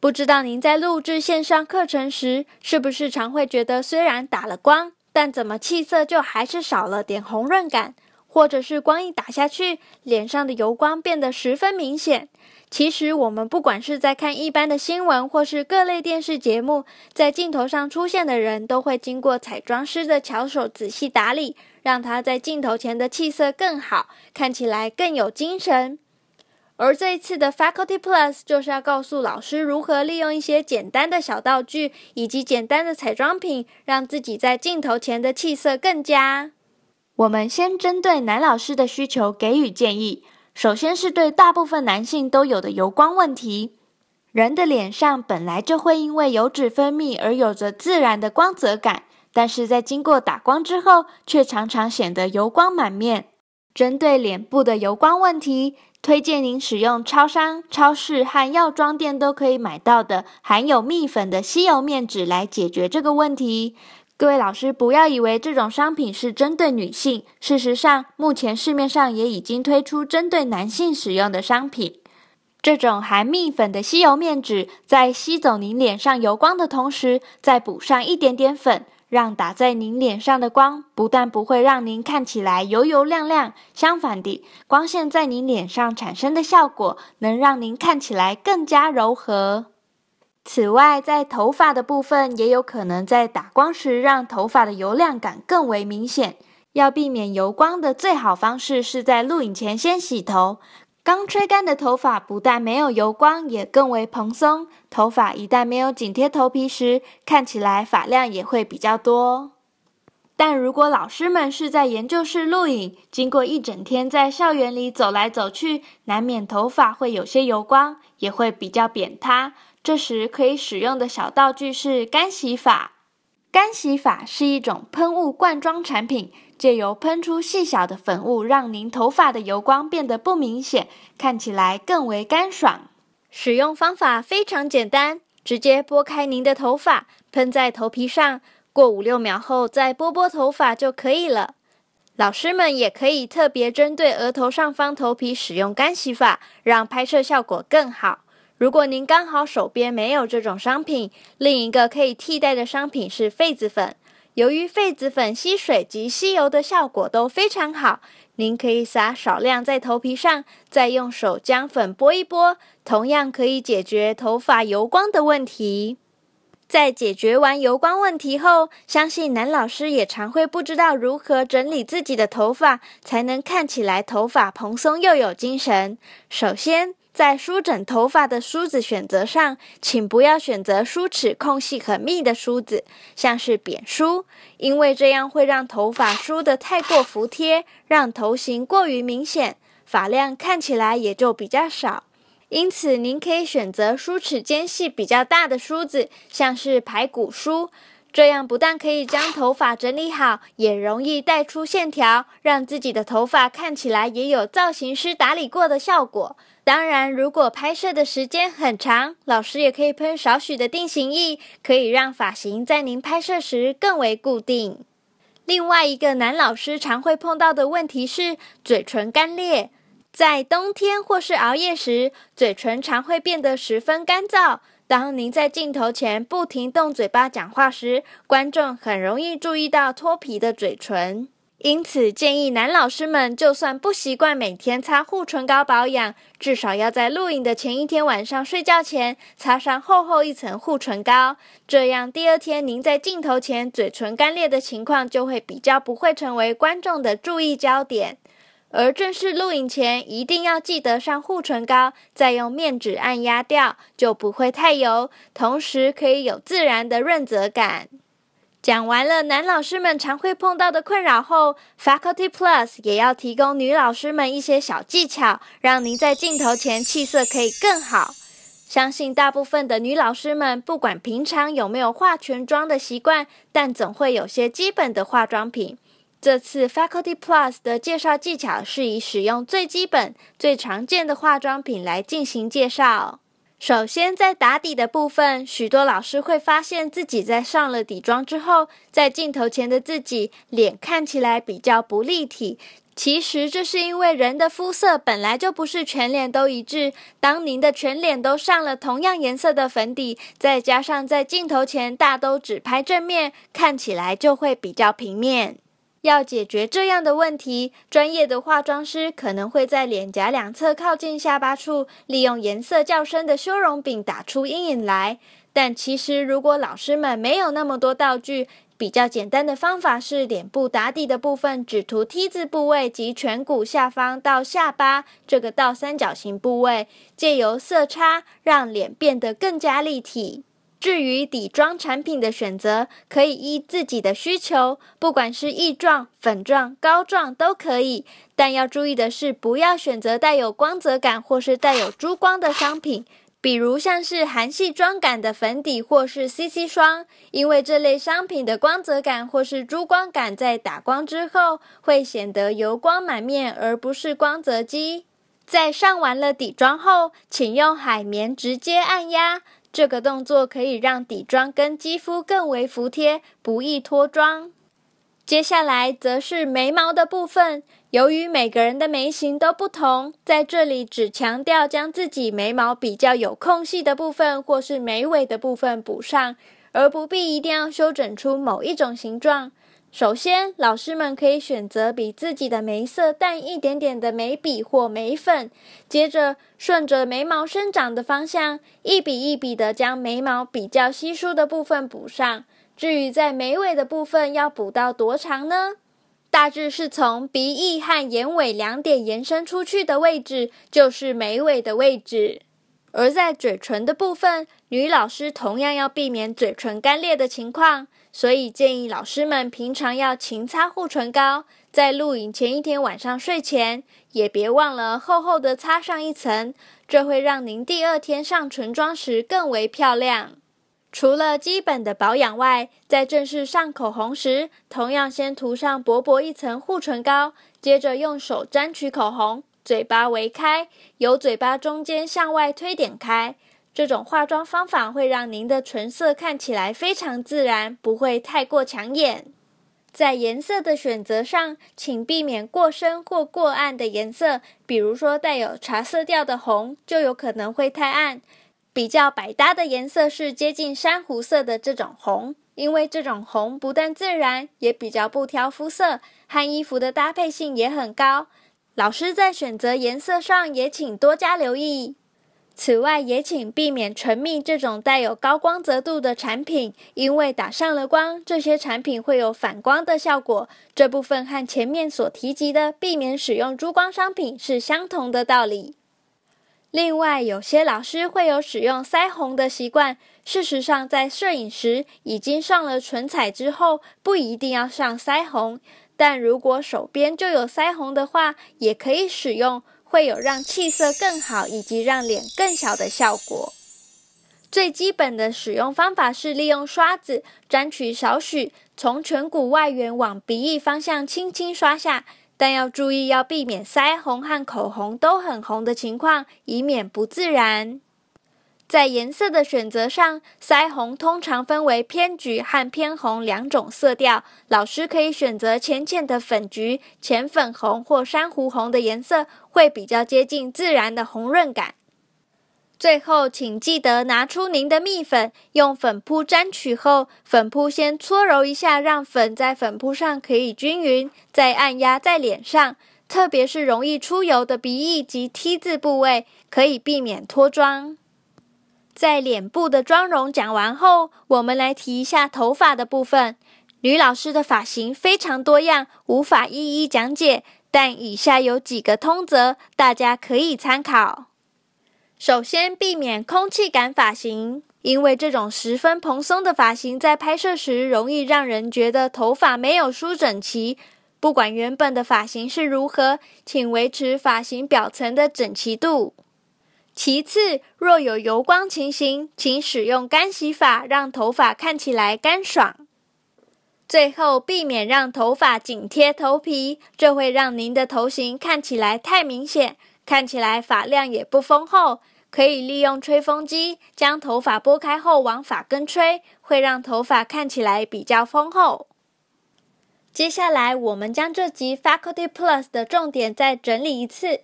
不知道您在录制线上课程时，是不是常会觉得，虽然打了光，但怎么气色就还是少了点红润感？或者是光一打下去，脸上的油光变得十分明显？其实，我们不管是在看一般的新闻，或是各类电视节目，在镜头上出现的人都会经过彩妆师的巧手仔细打理，让他在镜头前的气色更好，看起来更有精神。而这一次的 Faculty Plus 就是要告诉老师如何利用一些简单的小道具以及简单的彩妆品，让自己在镜头前的气色更佳。我们先针对男老师的需求给予建议。首先是对大部分男性都有的油光问题。人的脸上本来就会因为油脂分泌而有着自然的光泽感，但是在经过打光之后，却常常显得油光满面。针对脸部的油光问题，推荐您使用超商、超市和药妆店都可以买到的含有蜜粉的吸油面纸来解决这个问题。各位老师不要以为这种商品是针对女性，事实上，目前市面上也已经推出针对男性使用的商品。这种含蜜粉的吸油面纸，在吸走您脸上油光的同时，再补上一点点粉。让打在您脸上的光不但不会让您看起来油油亮亮，相反地，光线在您脸上产生的效果能让您看起来更加柔和。此外，在头发的部分也有可能在打光时让头发的油亮感更为明显。要避免油光的最好方式是在录影前先洗头。刚吹干的头发不但没有油光，也更为蓬松。头发一旦没有紧贴头皮时，看起来发量也会比较多。但如果老师们是在研究室录影，经过一整天在校园里走来走去，难免头发会有些油光，也会比较扁塌。这时可以使用的小道具是干洗法。干洗法是一种喷雾罐装产品。借由喷出细小的粉雾，让您头发的油光变得不明显，看起来更为干爽。使用方法非常简单，直接拨开您的头发，喷在头皮上，过五六秒后再拨拨头发就可以了。老师们也可以特别针对额头上方头皮使用干洗法，让拍摄效果更好。如果您刚好手边没有这种商品，另一个可以替代的商品是痱子粉。由于痱子粉吸水及吸油的效果都非常好，您可以撒少量在头皮上，再用手将粉拨一拨，同样可以解决头发油光的问题。在解决完油光问题后，相信男老师也常会不知道如何整理自己的头发，才能看起来头发蓬松又有精神。首先，在梳整头发的梳子选择上，请不要选择梳齿空隙很密的梳子，像是扁梳，因为这样会让头发梳得太过服帖，让头型过于明显，发量看起来也就比较少。因此，您可以选择梳齿间隙比较大的梳子，像是排骨梳，这样不但可以将头发整理好，也容易带出线条，让自己的头发看起来也有造型师打理过的效果。当然，如果拍摄的时间很长，老师也可以喷少许的定型液，可以让发型在您拍摄时更为固定。另外一个男老师常会碰到的问题是嘴唇干裂，在冬天或是熬夜时，嘴唇常会变得十分干燥。当您在镜头前不停动嘴巴讲话时，观众很容易注意到脱皮的嘴唇。因此，建议男老师们，就算不习惯每天擦护唇膏保养，至少要在录影的前一天晚上睡觉前擦上厚厚一层护唇膏。这样，第二天您在镜头前嘴唇干裂的情况就会比较不会成为观众的注意焦点。而正式录影前，一定要记得上护唇膏，再用面纸按压掉，就不会太油，同时可以有自然的润泽感。讲完了男老师们常会碰到的困扰后，Faculty Plus 也要提供女老师们一些小技巧，让您在镜头前气色可以更好。相信大部分的女老师们，不管平常有没有化全妆的习惯，但总会有些基本的化妆品。这次 Faculty Plus 的介绍技巧是以使用最基本、最常见的化妆品来进行介绍。首先，在打底的部分，许多老师会发现自己在上了底妆之后，在镜头前的自己脸看起来比较不立体。其实，这是因为人的肤色本来就不是全脸都一致。当您的全脸都上了同样颜色的粉底，再加上在镜头前大都只拍正面，看起来就会比较平面。要解决这样的问题，专业的化妆师可能会在脸颊两侧靠近下巴处，利用颜色较深的修容饼打出阴影来。但其实，如果老师们没有那么多道具，比较简单的方法是脸部打底的部分只涂 T 字部位及颧骨下方到下巴这个倒三角形部位，借由色差让脸变得更加立体。至于底妆产品的选择，可以依自己的需求，不管是异状、粉状、膏状都可以。但要注意的是，不要选择带有光泽感或是带有珠光的商品，比如像是韩系妆感的粉底或是 CC 霜，因为这类商品的光泽感或是珠光感在打光之后会显得油光满面，而不是光泽肌。在上完了底妆后，请用海绵直接按压。这个动作可以让底妆跟肌肤更为服帖，不易脱妆。接下来则是眉毛的部分。由于每个人的眉形都不同，在这里只强调将自己眉毛比较有空隙的部分或是眉尾的部分补上，而不必一定要修整出某一种形状。首先，老师们可以选择比自己的眉色淡一点点的眉笔或眉粉，接着顺着眉毛生长的方向，一笔一笔的将眉毛比较稀疏的部分补上。至于在眉尾的部分要补到多长呢？大致是从鼻翼和眼尾两点延伸出去的位置就是眉尾的位置。而在嘴唇的部分，女老师同样要避免嘴唇干裂的情况。所以建议老师们平常要勤擦护唇膏，在录影前一天晚上睡前也别忘了厚厚的擦上一层，这会让您第二天上唇妆时更为漂亮。除了基本的保养外，在正式上口红时，同样先涂上薄薄一层护唇膏，接着用手沾取口红，嘴巴微开，由嘴巴中间向外推点开。这种化妆方法会让您的唇色看起来非常自然，不会太过抢眼。在颜色的选择上，请避免过深或过暗的颜色，比如说带有茶色调的红就有可能会太暗。比较百搭的颜色是接近珊瑚色的这种红，因为这种红不但自然，也比较不挑肤色，和衣服的搭配性也很高。老师在选择颜色上也请多加留意。此外，也请避免唇蜜这种带有高光泽度的产品，因为打上了光，这些产品会有反光的效果。这部分和前面所提及的避免使用珠光商品是相同的道理。另外，有些老师会有使用腮红的习惯。事实上，在摄影时已经上了唇彩之后，不一定要上腮红，但如果手边就有腮红的话，也可以使用。会有让气色更好，以及让脸更小的效果。最基本的使用方法是利用刷子沾取少许，从颧骨外缘往鼻翼方向轻轻刷下，但要注意要避免腮红和口红都很红的情况，以免不自然。在颜色的选择上，腮红通常分为偏橘和偏红两种色调。老师可以选择浅浅的粉橘、浅粉红或珊瑚红的颜色，会比较接近自然的红润感。最后，请记得拿出您的蜜粉，用粉扑沾取后，粉扑先搓揉一下，让粉在粉扑上可以均匀，再按压在脸上。特别是容易出油的鼻翼及 T 字部位，可以避免脱妆。在脸部的妆容讲完后，我们来提一下头发的部分。女老师的发型非常多样，无法一一讲解，但以下有几个通则，大家可以参考。首先，避免空气感发型，因为这种十分蓬松的发型在拍摄时容易让人觉得头发没有梳整齐。不管原本的发型是如何，请维持发型表层的整齐度。其次，若有油光情形，请使用干洗法，让头发看起来干爽。最后，避免让头发紧贴头皮，这会让您的头型看起来太明显，看起来发量也不丰厚。可以利用吹风机将头发拨开后往发根吹，会让头发看起来比较丰厚。接下来，我们将这集 Faculty Plus 的重点再整理一次。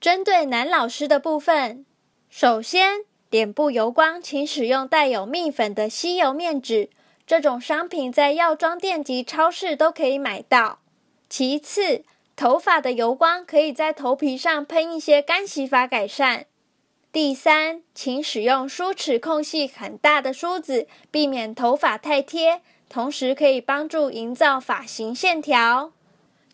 针对男老师的部分，首先，脸部油光，请使用带有蜜粉的吸油面纸，这种商品在药妆店及超市都可以买到。其次，头发的油光可以在头皮上喷一些干洗发改善。第三，请使用梳齿空隙很大的梳子，避免头发太贴，同时可以帮助营造发型线条。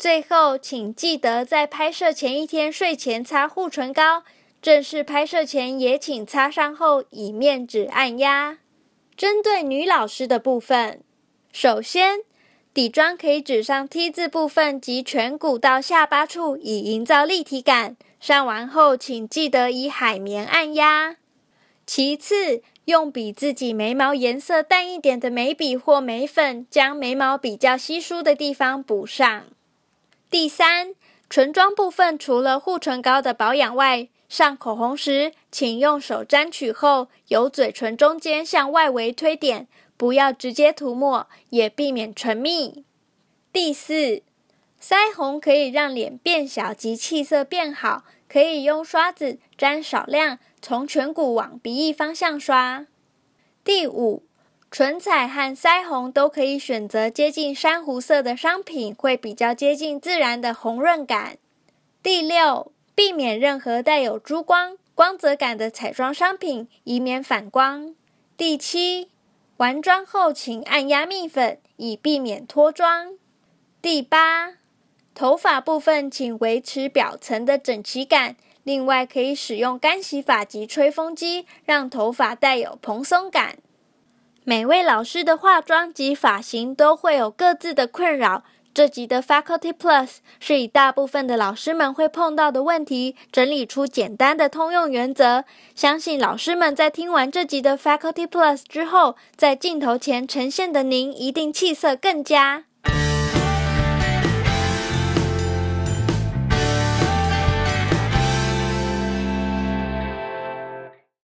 最后，请记得在拍摄前一天睡前擦护唇膏。正式拍摄前也请擦上后以面纸按压。针对女老师的部分，首先底妆可以只上 T 字部分及颧骨到下巴处，以营造立体感。上完后请记得以海绵按压。其次，用比自己眉毛颜色淡一点的眉笔或眉粉，将眉毛比较稀疏的地方补上。第三，唇妆部分除了护唇膏的保养外，上口红时，请用手沾取后，由嘴唇中间向外围推点，不要直接涂抹，也避免唇蜜。第四，腮红可以让脸变小及气色变好，可以用刷子沾少量，从颧骨往鼻翼方向刷。第五。唇彩和腮红都可以选择接近珊瑚色的商品，会比较接近自然的红润感。第六，避免任何带有珠光光泽感的彩妆商品，以免反光。第七，完妆后请按压蜜粉，以避免脱妆。第八，头发部分请维持表层的整齐感，另外可以使用干洗发及吹风机，让头发带有蓬松感。每位老师的化妆及发型都会有各自的困扰。这集的 Faculty Plus 是以大部分的老师们会碰到的问题，整理出简单的通用原则。相信老师们在听完这集的 Faculty Plus 之后，在镜头前呈现的您一定气色更佳。